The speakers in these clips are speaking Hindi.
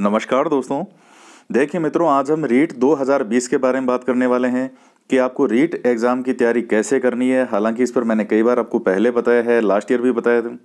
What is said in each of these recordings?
नमस्कार दोस्तों देखिए मित्रों आज हम रीट 2020 के बारे में बात करने वाले हैं कि आपको रीट एग्ज़ाम की तैयारी कैसे करनी है हालांकि इस पर मैंने कई बार आपको पहले बताया है लास्ट ईयर भी बताया था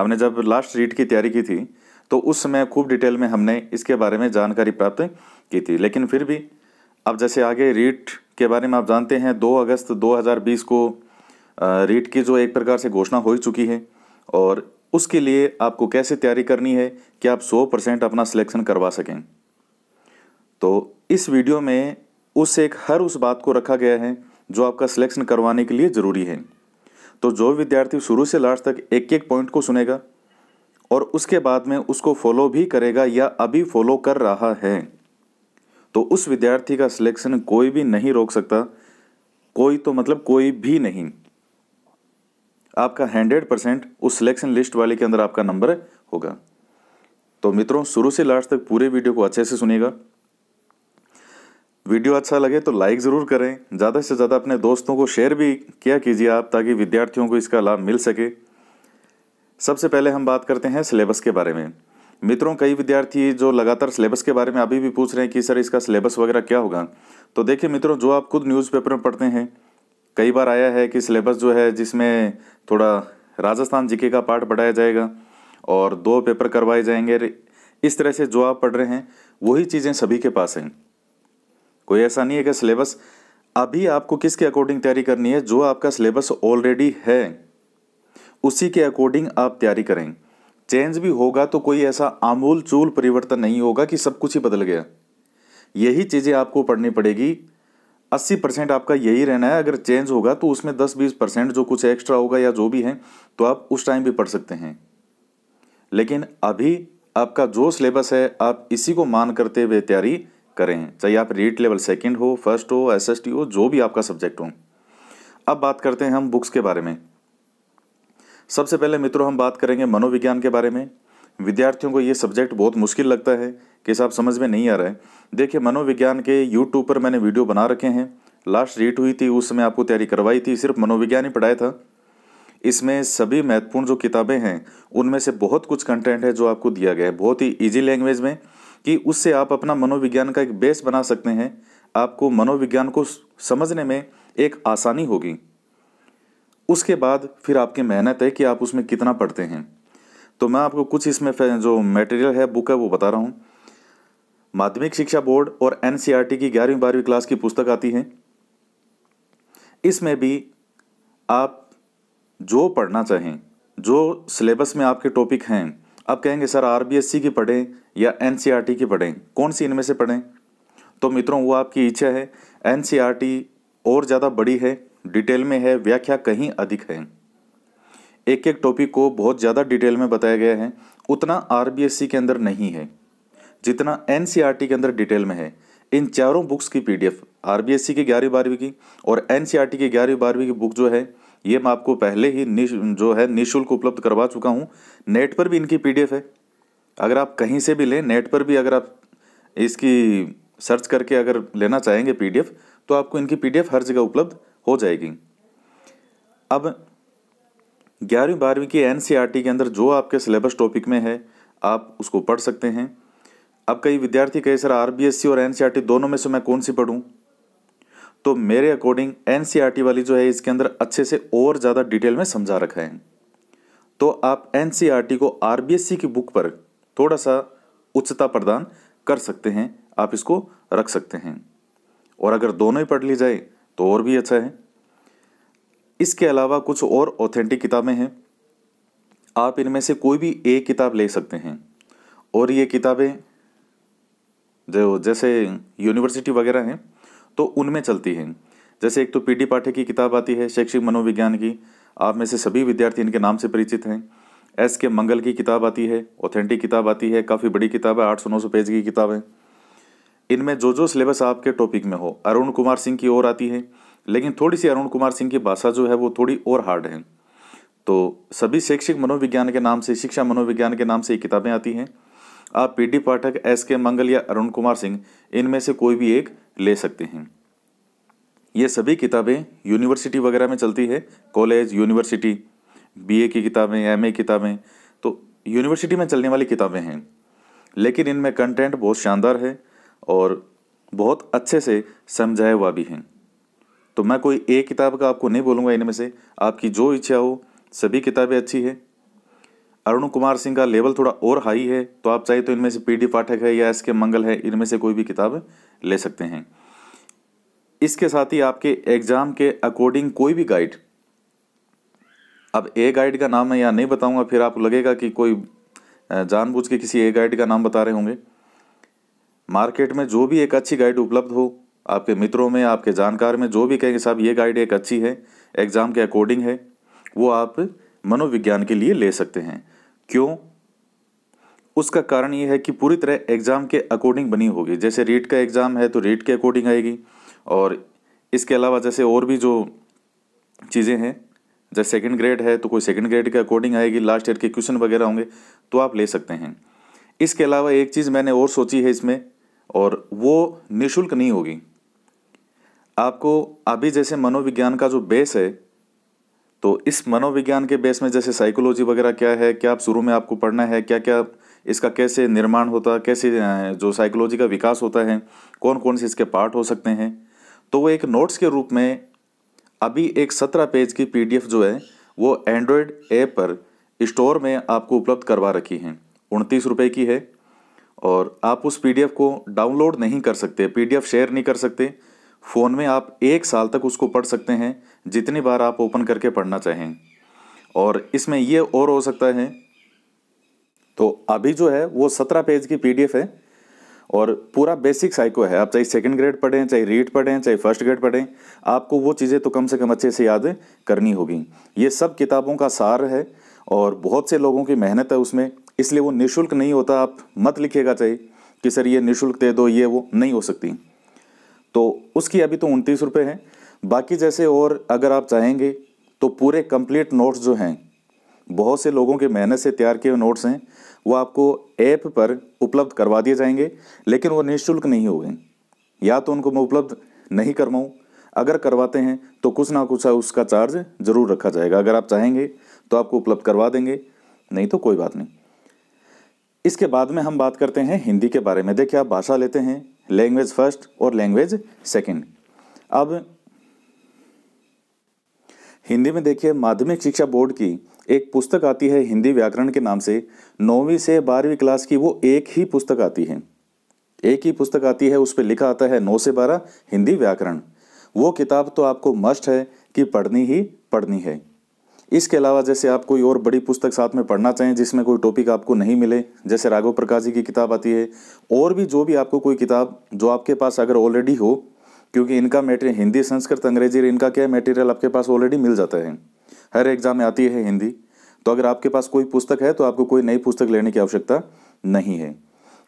हमने जब लास्ट रीट की तैयारी की थी तो उस समय खूब डिटेल में हमने इसके बारे में जानकारी प्राप्त की थी लेकिन फिर भी अब जैसे आगे रीट के बारे में आप जानते हैं दो अगस्त दो को रीट की जो एक प्रकार से घोषणा हो चुकी है और उसके लिए आपको कैसे तैयारी करनी है कि आप 100 परसेंट अपना सिलेक्शन करवा सकें तो इस वीडियो में उस एक हर उस बात को रखा गया है जो आपका सिलेक्शन करवाने के लिए ज़रूरी है तो जो विद्यार्थी शुरू से लास्ट तक एक एक पॉइंट को सुनेगा और उसके बाद में उसको फॉलो भी करेगा या अभी फॉलो कर रहा है तो उस विद्यार्थी का सिलेक्शन कोई भी नहीं रोक सकता कोई तो मतलब कोई भी नहीं आपका हंड्रेड परसेंट उस सिलेक्शन लिस्ट वाले के अंदर आपका नंबर होगा तो मित्रों शुरू से लास्ट तक पूरे वीडियो को अच्छे से सुनेगा वीडियो अच्छा लगे तो लाइक ज़रूर करें ज़्यादा से ज़्यादा अपने दोस्तों को शेयर भी किया कीजिए आप ताकि विद्यार्थियों को इसका लाभ मिल सके सबसे पहले हम बात करते हैं सिलेबस के बारे में मित्रों कई विद्यार्थी जो लगातार सिलेबस के बारे में अभी भी पूछ रहे हैं कि सर इसका सिलेबस वगैरह क्या होगा तो देखिए मित्रों जो आप खुद न्यूज़पेपर में पढ़ते हैं कई बार आया है कि सिलेबस जो है जिसमें थोड़ा राजस्थान जीके का पार्ट बढ़ाया जाएगा और दो पेपर करवाए जाएंगे इस तरह से जो आप पढ़ रहे हैं वही चीज़ें सभी के पास हैं कोई ऐसा नहीं है कि सिलेबस अभी आपको किसके अकॉर्डिंग तैयारी करनी है जो आपका सिलेबस ऑलरेडी है उसी के अकॉर्डिंग आप तैयारी करें चेंज भी होगा तो कोई ऐसा आमूल चूल परिवर्तन नहीं होगा कि सब कुछ ही बदल गया यही चीज़ें आपको पढ़नी पड़ेगी अस्सी परसेंट आपका यही रहना है अगर चेंज होगा तो उसमें दस बीस परसेंट जो कुछ एक्स्ट्रा होगा या जो भी है तो आप उस टाइम भी पढ़ सकते हैं लेकिन अभी आपका जो सिलेबस है आप इसी को मान करते हुए तैयारी करें चाहे आप रीट लेवल सेकेंड हो फर्स्ट हो टी हो जो भी आपका सब्जेक्ट हो अब बात करते हैं हम बुक्स के बारे में सबसे पहले मित्रों हम बात करेंगे मनोविज्ञान के बारे में विद्यार्थियों को ये सब्जेक्ट बहुत मुश्किल लगता है कि साहब समझ में नहीं आ रहा है देखिए मनोविज्ञान के यूट्यूब पर मैंने वीडियो बना रखे हैं लास्ट रेट हुई थी उस समय आपको तैयारी करवाई थी सिर्फ मनोविज्ञान ही पढ़ाया था इसमें सभी महत्वपूर्ण जो किताबें हैं उनमें से बहुत कुछ कंटेंट है जो आपको दिया गया है बहुत ही ईजी लैंग्वेज में कि उससे आप अपना मनोविज्ञान का एक बेस बना सकते हैं आपको मनोविज्ञान को समझने में एक आसानी होगी उसके बाद फिर आपकी मेहनत है कि आप उसमें कितना पढ़ते हैं तो मैं आपको कुछ इसमें जो मटेरियल है बुक है वो बता रहा हूँ माध्यमिक शिक्षा बोर्ड और एन e की ग्यारहवीं बारहवीं क्लास की पुस्तक आती है इसमें भी आप जो पढ़ना चाहें जो सिलेबस में आपके टॉपिक हैं आप कहेंगे सर आर की पढ़ें या एन e की पढ़ें कौन सी इनमें से पढ़ें तो मित्रों वो आपकी इच्छा है एन e और ज़्यादा बड़ी है डिटेल में है व्याख्या कहीं अधिक है एक एक टॉपिक को बहुत ज़्यादा डिटेल में बताया गया है उतना आर के अंदर नहीं है जितना एन के अंदर डिटेल में है इन चारों बुक्स की P D F R B S C की ग्यारहवीं बारहवीं की और एन सी आर टी की ग्यारहवीं बारहवीं की बुक जो है ये मैं आपको पहले ही जो है निःशुल्क उपलब्ध करवा चुका हूँ नेट पर भी इनकी पी डी एफ है अगर आप कहीं से भी लें नेट पर भी अगर आप इसकी सर्च करके अगर लेना चाहेंगे पी डी एफ तो आपको इनकी पी डी एफ हर जगह उपलब्ध हो जाएगी अब ग्यारहवीं बारहवीं की एन e के अंदर जो आपके सिलेबस टॉपिक में है आप उसको पढ़ सकते हैं अब कई विद्यार्थी कहे सर आर और एन e दोनों में से मैं कौन सी पढ़ूँ तो मेरे अकॉर्डिंग एन e वाली जो है इसके अंदर अच्छे से और ज़्यादा डिटेल में समझा रखा है तो आप एन को आर की बुक पर थोड़ा सा उच्चता प्रदान कर सकते हैं आप इसको रख सकते हैं और अगर दोनों ही पढ़ ली जाए तो और भी अच्छा है इसके अलावा कुछ और ऑथेंटिक किताबें हैं आप इनमें से कोई भी एक किताब ले सकते हैं और ये किताबें जो जैसे यूनिवर्सिटी वगैरह हैं तो उनमें चलती हैं जैसे एक तो पीटी पाठे की किताब आती है शैक्षिक मनोविज्ञान की आप में से सभी विद्यार्थी इनके नाम से परिचित हैं एस के मंगल की किताब आती है ऑथेंटिक किताब आती है काफ़ी बड़ी किताब है आठ सौ नौ सौ पेज की किताब है इनमें जो जो सिलेबस आपके टॉपिक में हो अरुण कुमार सिंह की और आती है लेकिन थोड़ी सी अरुण कुमार सिंह की भाषा जो है वो थोड़ी और हार्ड है तो सभी शैक्षिक मनोविज्ञान के नाम से शिक्षा मनोविज्ञान के नाम से ये किताबें आती हैं आप पी पाठक एस के मंगल या अरुण कुमार सिंह इनमें से कोई भी एक ले सकते हैं ये सभी किताबें यूनिवर्सिटी वगैरह में चलती है कॉलेज यूनिवर्सिटी बीए की किताबें एमए किताबें तो यूनिवर्सिटी में चलने वाली किताबें हैं लेकिन इनमें कंटेंट बहुत शानदार है और बहुत अच्छे से समझाया हुआ भी है तो मैं कोई एक किताब का आपको नहीं बोलूँगा इनमें से आपकी जो इच्छा हो सभी किताबें अच्छी है अरुण कुमार सिंह का लेवल थोड़ा और हाई है तो आप चाहे तो इनमें से पी पाठक है या एस के मंगल है इनमें से कोई भी किताब ले सकते हैं इसके साथ ही आपके एग्ज़ाम के अकॉर्डिंग कोई भी गाइड अब ए गाइड का नाम मैं यहाँ नहीं बताऊंगा फिर आपको लगेगा कि कोई जानबूझ के किसी ए गाइड का नाम बता रहे होंगे मार्केट में जो भी एक अच्छी गाइड उपलब्ध हो आपके मित्रों में आपके जानकार में जो भी कहेंगे साहब ये गाइड एक अच्छी है एग्ज़ाम के अकॉर्डिंग है वो आप मनोविज्ञान के लिए ले सकते हैं क्यों उसका कारण ये है कि पूरी तरह एग्ज़ाम के अकॉर्डिंग बनी होगी जैसे रीट का एग्ज़ाम है तो रीट के अकॉर्डिंग आएगी और इसके अलावा जैसे और भी जो चीज़ें हैं जैसे सेकंड ग्रेड है तो कोई सेकंड ग्रेड के अकॉर्डिंग आएगी लास्ट ईयर के क्वेश्चन वगैरह होंगे तो आप ले सकते हैं इसके अलावा एक चीज़ मैंने और सोची है इसमें और वो निःशुल्क नहीं होगी आपको अभी जैसे मनोविज्ञान का जो बेस है तो इस मनोविज्ञान के बेस में जैसे साइकोलॉजी वगैरह क्या है क्या आप शुरू में आपको पढ़ना है क्या क्या इसका कैसे निर्माण होता है कैसे जो साइकोलॉजी का विकास होता है कौन कौन से इसके पार्ट हो सकते हैं तो वो एक नोट्स के रूप में अभी एक सत्रह पेज की पीडीएफ जो है वो एंड्रॉयड ऐप पर स्टोर में आपको उपलब्ध करवा रखी है उनतीस रुपये की है और आप उस पीडीएफ को डाउनलोड नहीं कर सकते पीडीएफ शेयर नहीं कर सकते फ़ोन में आप एक साल तक उसको पढ़ सकते हैं जितनी बार आप ओपन करके पढ़ना चाहें और इसमें ये और हो सकता है तो अभी जो है वो सत्रह पेज की पीडीएफ है और पूरा बेसिक साइको है आप चाहे सेकंड ग्रेड पढ़ें चाहे रीड पढ़ें चाहे फर्स्ट ग्रेड पढ़ें आपको वो चीज़ें तो कम से कम अच्छे से याद करनी होगी ये सब किताबों का सार है और बहुत से लोगों की मेहनत है उसमें इसलिए वो निःशुल्क नहीं होता आप मत लिखेगा चाहिए कि सर ये निःशुल्क दे दो ये वो नहीं हो सकती तो उसकी अभी तो उनतीस रुपये हैं बाकी जैसे और अगर आप चाहेंगे तो पूरे कंप्लीट नोट्स जो हैं बहुत से लोगों के मेहनत से तैयार किए हुए नोट्स हैं वो आपको ऐप पर उपलब्ध करवा दिए जाएंगे लेकिन वो निःशुल्क नहीं होंगे या तो उनको मैं उपलब्ध नहीं करवाऊँ अगर करवाते हैं तो कुछ ना कुछ उसका चार्ज ज़रूर रखा जाएगा अगर आप चाहेंगे तो आपको उपलब्ध करवा देंगे नहीं तो कोई बात नहीं इसके बाद में हम बात करते हैं हिंदी के बारे में देखिए आप भाषा लेते हैं लैंग्वेज फर्स्ट और लैंग्वेज सेकंड अब हिंदी में देखिए माध्यमिक शिक्षा बोर्ड की एक पुस्तक आती है हिंदी व्याकरण के नाम से नौवीं से बारहवीं क्लास की वो एक ही पुस्तक आती है एक ही पुस्तक आती है उस पर लिखा आता है नौ से बारह हिंदी व्याकरण वो किताब तो आपको मस्ट है कि पढ़नी ही पढ़नी है इसके अलावा जैसे आप कोई और बड़ी पुस्तक साथ में पढ़ना चाहें जिसमें कोई टॉपिक आपको नहीं मिले जैसे राघव प्रकाश जी की किताब आती है और भी जो भी आपको कोई किताब जो आपके पास अगर ऑलरेडी हो क्योंकि इनका मेटेरियल हिंदी संस्कृत अंग्रेजी इनका क्या मेटेरियल आपके पास ऑलरेडी मिल जाता है हर एग्ज़ाम में आती है हिंदी तो अगर आपके पास कोई पुस्तक है तो आपको कोई नई पुस्तक लेने की आवश्यकता नहीं है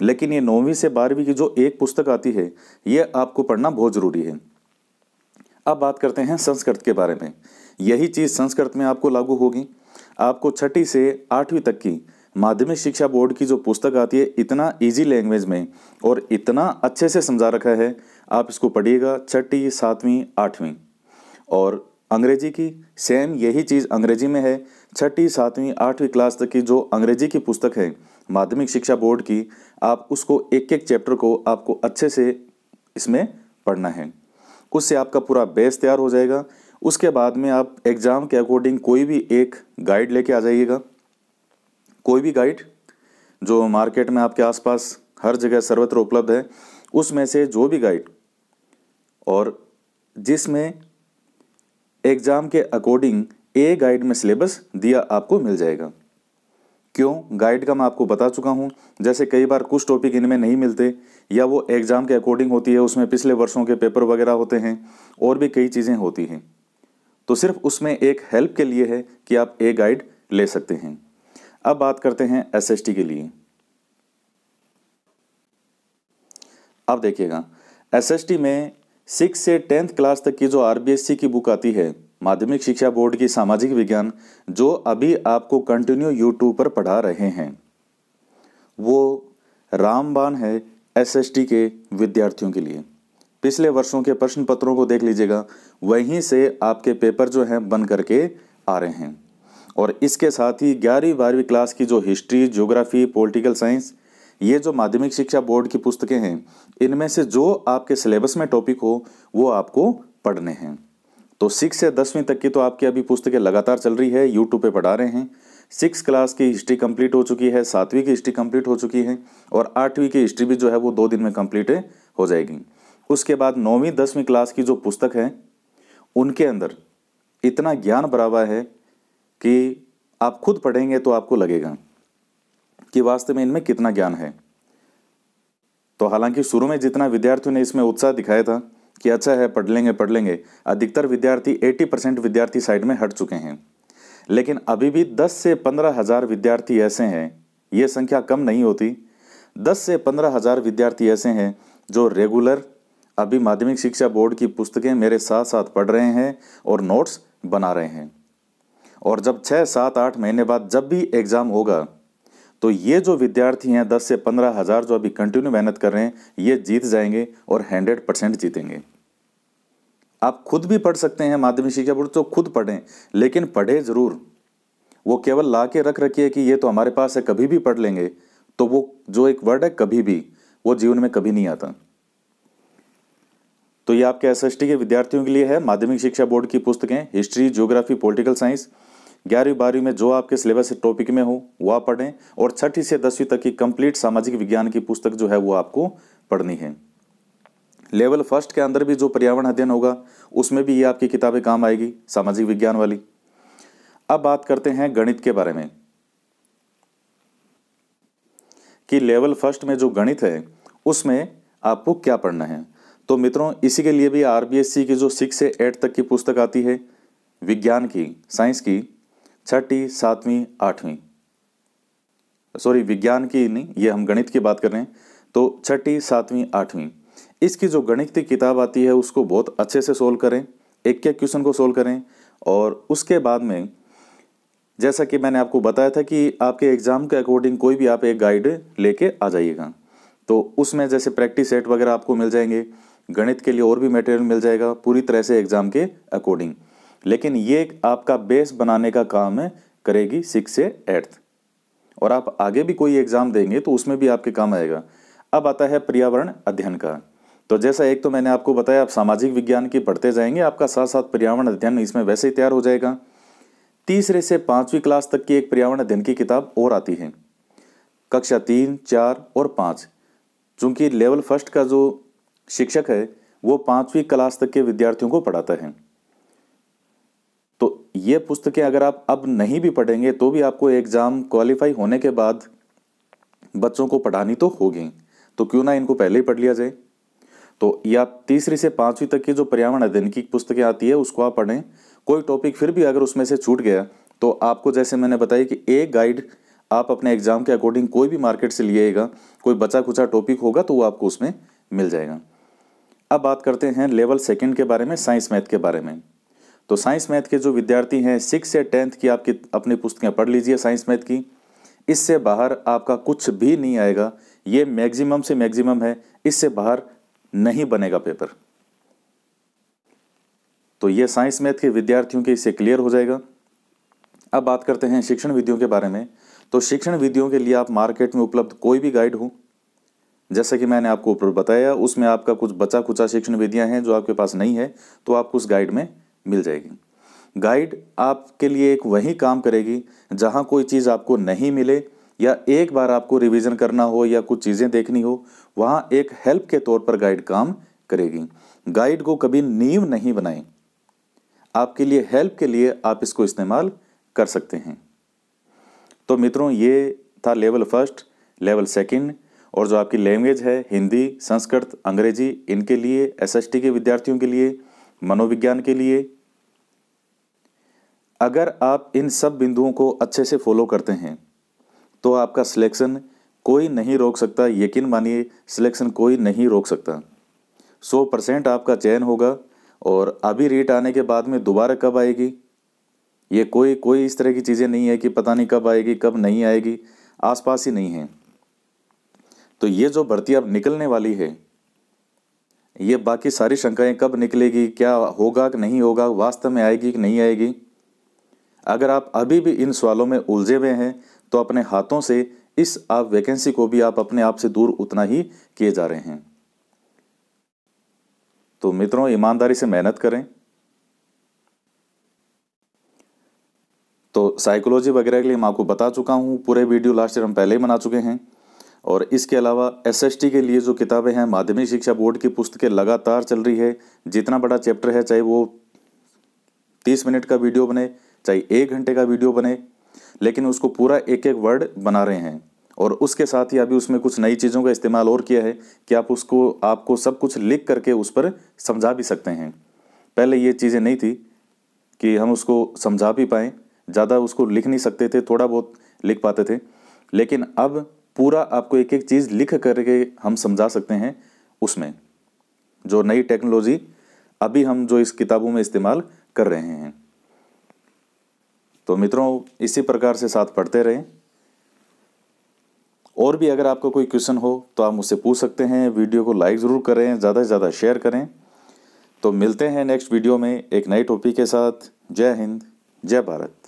लेकिन ये नौवीं से बारहवीं की जो एक पुस्तक आती है ये आपको पढ़ना बहुत ज़रूरी है अब बात करते हैं संस्कृत के बारे में यही चीज़ संस्कृत में आपको लागू होगी आपको छठी से आठवीं तक की माध्यमिक शिक्षा बोर्ड की जो पुस्तक आती है इतना इजी लैंग्वेज में और इतना अच्छे से समझा रखा है आप इसको पढ़िएगा छठी सातवीं आठवीं और अंग्रेजी की सेम यही चीज़ अंग्रेजी में है छठी सातवीं आठवीं क्लास तक की जो अंग्रेजी की पुस्तक है माध्यमिक शिक्षा बोर्ड की आप उसको एक एक चैप्टर को आपको अच्छे से इसमें पढ़ना है उससे आपका पूरा बेस तैयार हो जाएगा उसके बाद में आप एग्ज़ाम के अकॉर्डिंग कोई भी एक गाइड लेके आ जाइएगा कोई भी गाइड जो मार्केट में आपके आसपास हर जगह सर्वत्र उपलब्ध है उसमें से जो भी गाइड और जिसमें एग्ज़ाम के अकॉर्डिंग ए गाइड में सिलेबस दिया आपको मिल जाएगा क्यों गाइड का मैं आपको बता चुका हूँ जैसे कई बार कुछ टॉपिक इनमें नहीं मिलते या वो एग्ज़ाम के अकॉर्डिंग होती है उसमें पिछले वर्षों के पेपर वगैरह होते हैं और भी कई चीज़ें होती हैं तो सिर्फ उसमें एक हेल्प के लिए है कि आप ए गाइड ले सकते हैं अब बात करते हैं एस के लिए अब देखिएगा एस में सिक्स से टेंथ क्लास तक की जो आर की बुक आती है माध्यमिक शिक्षा बोर्ड की सामाजिक विज्ञान जो अभी आपको कंटिन्यू यूट्यूब पर पढ़ा रहे हैं वो रामबान है एसएसटी के विद्यार्थियों के लिए पिछले वर्षों के प्रश्न पत्रों को देख लीजिएगा वहीं से आपके पेपर जो हैं बन करके आ रहे हैं और इसके साथ ही ग्यारहवीं बारहवीं क्लास की जो हिस्ट्री ज्योग्राफी पॉलिटिकल साइंस ये जो माध्यमिक शिक्षा बोर्ड की पुस्तकें हैं इनमें से जो आपके सिलेबस में टॉपिक हो वो आपको पढ़ने हैं तो सिक्स से दसवीं तक की तो आपकी अभी पुस्तकें लगातार चल रही है यूट्यूब पर पढ़ा रहे हैं सिक्स क्लास की हिस्ट्री कंप्लीट हो चुकी है सातवीं की हिस्ट्री कंप्लीट हो चुकी है और आठवीं की हिस्ट्री भी जो है वो दो दिन में कंप्लीट हो जाएगी उसके बाद नौवीं दसवीं क्लास की जो पुस्तक है उनके अंदर इतना ज्ञान बराबर है कि आप खुद पढ़ेंगे तो आपको लगेगा कि वास्तव में इनमें कितना ज्ञान है तो हालांकि शुरू में जितना विद्यार्थियों ने इसमें उत्साह दिखाया था कि अच्छा है पढ़ लेंगे पढ़ लेंगे अधिकतर विद्यार्थी 80 परसेंट विद्यार्थी साइड में हट चुके हैं लेकिन अभी भी 10 से पंद्रह हज़ार विद्यार्थी ऐसे हैं ये संख्या कम नहीं होती 10 से पंद्रह हज़ार विद्यार्थी ऐसे हैं जो रेगुलर अभी माध्यमिक शिक्षा बोर्ड की पुस्तकें मेरे साथ साथ पढ़ रहे हैं और नोट्स बना रहे हैं और जब छः सात आठ महीने बाद जब भी एग्ज़ाम होगा तो ये जो विद्यार्थी हैं दस से पंद्रह हज़ार जो अभी कंटिन्यू मेहनत कर रहे हैं ये जीत जाएंगे और हंड्रेड परसेंट जीतेंगे आप खुद भी पढ़ सकते हैं माध्यमिक शिक्षा बोर्ड तो खुद पढ़ें लेकिन पढ़े ज़रूर वो केवल ला के रख रखिए कि ये तो हमारे पास है कभी भी पढ़ लेंगे तो वो जो एक वर्ड है कभी भी वो जीवन में कभी नहीं आता तो ये आपके एस के विद्यार्थियों के लिए है माध्यमिक शिक्षा बोर्ड की पुस्तकें हिस्ट्री ज्योग्राफी पॉलिटिकल साइंस ग्यारहवीं बारहवीं में जो आपके सिलेबस टॉपिक में हो वह पढ़ें और छठी से दसवीं तक की कंप्लीट सामाजिक विज्ञान की पुस्तक जो है वो आपको पढ़नी है लेवल फर्स्ट के अंदर भी जो पर्यावरण अध्ययन होगा उसमें भी ये आपकी किताबें काम आएगी सामाजिक विज्ञान वाली अब बात करते हैं गणित के बारे में कि लेवल फर्स्ट में जो गणित है उसमें आपको क्या पढ़ना है तो मित्रों इसी के लिए भी आर की जो सिक्स से एट तक की पुस्तक आती है विज्ञान की साइंस की छठी सातवीं आठवीं सॉरी विज्ञान की नहीं ये हम गणित की बात कर रहे हैं तो छठी सातवीं आठवीं इसकी जो गणित की किताब आती है उसको बहुत अच्छे से सोल्व करें एक एक क्वेश्चन को सोल्व करें और उसके बाद में जैसा कि मैंने आपको बताया था कि आपके एग्ज़ाम के अकॉर्डिंग कोई भी आप एक गाइड लेके आ जाइएगा तो उसमें जैसे प्रैक्टिस सेट वगैरह आपको मिल जाएंगे गणित के लिए और भी मटेरियल मिल जाएगा पूरी तरह से एग्ज़ाम के अकॉर्डिंग लेकिन ये आपका बेस बनाने का काम है करेगी सिक्स से एट्थ और आप आगे भी कोई एग्ज़ाम देंगे तो उसमें भी आपके काम आएगा अब आता है पर्यावरण अध्ययन का तो जैसा एक तो मैंने आपको बताया आप सामाजिक विज्ञान की पढ़ते जाएंगे आपका साथ साथ पर्यावरण अध्ययन इसमें वैसे ही तैयार हो जाएगा तीसरे से पांचवी क्लास तक की एक पर्यावरण अध्ययन की किताब और आती है कक्षा तीन चार और पांच चूंकि लेवल फर्स्ट का जो शिक्षक है वो पांचवी क्लास तक के विद्यार्थियों को पढ़ाता है तो ये पुस्तकें अगर आप अब नहीं भी पढ़ेंगे तो भी आपको एग्ज़ाम क्वालिफाई होने के बाद बच्चों को पढ़ानी तो होगी तो क्यों ना इनको पहले ही पढ़ लिया जाए तो ये आप तीसरी से पांचवीं तक की जो पर्यावरण अध्ययन की पुस्तकें आती है उसको आप पढ़ें कोई टॉपिक फिर भी अगर उसमें से छूट गया तो आपको जैसे मैंने बताया कि एक गाइड आप अपने एग्ज़ाम के अकॉर्डिंग कोई भी मार्केट से लिएगा कोई बचा खुचा टॉपिक होगा तो वो आपको उसमें मिल जाएगा अब बात करते हैं लेवल सेकेंड के बारे में साइंस मैथ के बारे में तो साइंस मैथ के जो विद्यार्थी हैं सिक्स से टेंथ की आपकी अपनी पुस्तकें पढ़ लीजिए साइंस मैथ की इससे बाहर आपका कुछ भी नहीं आएगा ये मैक्सिमम से मैक्सिमम है इससे बाहर नहीं बनेगा पेपर तो ये साइंस मैथ के विद्यार्थियों के इससे क्लियर हो जाएगा अब बात करते हैं शिक्षण विधियों के बारे में तो शिक्षण विधियों के लिए आप मार्केट में उपलब्ध कोई भी गाइड हो जैसा कि मैंने आपको ऊपर बताया उसमें आपका कुछ बचा कुचा शिक्षण विधियाँ हैं जो आपके पास नहीं है तो आपको उस गाइड में मिल जाएगी गाइड आपके लिए एक वही काम करेगी जहाँ कोई चीज़ आपको नहीं मिले या एक बार आपको रिविजन करना हो या कुछ चीज़ें देखनी हो वहाँ एक हेल्प के तौर पर गाइड काम करेगी गाइड को कभी नींव नहीं बनाएं आपके लिए हेल्प के लिए आप इसको इस्तेमाल कर सकते हैं तो मित्रों ये था लेवल फर्स्ट लेवल सेकंड और जो आपकी लैंग्वेज है हिंदी संस्कृत अंग्रेजी इनके लिए एसएसटी के विद्यार्थियों के लिए मनोविज्ञान के लिए अगर आप इन सब बिंदुओं को अच्छे से फॉलो करते हैं तो आपका सिलेक्शन कोई नहीं रोक सकता यकीन मानिए सिलेक्शन कोई नहीं रोक सकता सौ परसेंट आपका चयन होगा और अभी रेट आने के बाद में दोबारा कब आएगी ये कोई कोई इस तरह की चीज़ें नहीं है कि पता नहीं कब आएगी कब नहीं आएगी आसपास ही नहीं है तो ये जो भर्ती अब निकलने वाली है ये बाकी सारी शंकाएं कब निकलेगी क्या होगा कि नहीं होगा वास्तव में आएगी कि नहीं आएगी अगर आप अभी भी इन सवालों में उलझे हुए हैं तो अपने हाथों से इस आप वैकेंसी को भी आप अपने आप से दूर उतना ही किए जा रहे हैं तो मित्रों ईमानदारी से मेहनत करें तो साइकोलॉजी वगैरह के लिए मैं आपको बता चुका हूं पूरे वीडियो लास्ट ईयर हम पहले ही बना चुके हैं और इसके अलावा एसएसटी के लिए जो किताबें हैं माध्यमिक शिक्षा बोर्ड की पुस्तकें लगातार चल रही है जितना बड़ा चैप्टर है चाहे वो तीस मिनट का वीडियो बने चाहे एक घंटे का वीडियो बने लेकिन उसको पूरा एक एक वर्ड बना रहे हैं और उसके साथ ही अभी उसमें कुछ नई चीज़ों का इस्तेमाल और किया है कि आप उसको आपको सब कुछ लिख करके उस पर समझा भी सकते हैं पहले ये चीज़ें नहीं थी कि हम उसको समझा भी पाएँ ज़्यादा उसको लिख नहीं सकते थे थोड़ा बहुत लिख पाते थे लेकिन अब पूरा आपको एक एक चीज़ लिख करके हम समझा सकते हैं उसमें जो नई टेक्नोलॉजी अभी हम जो इस किताबों में इस्तेमाल कर रहे हैं तो मित्रों इसी प्रकार से साथ पढ़ते रहें और भी अगर आपका कोई क्वेश्चन हो तो आप मुझसे पूछ सकते हैं वीडियो को लाइक ज़रूर करें ज़्यादा से ज़्यादा शेयर करें तो मिलते हैं नेक्स्ट वीडियो में एक नए टॉपिक के साथ जय हिंद जय भारत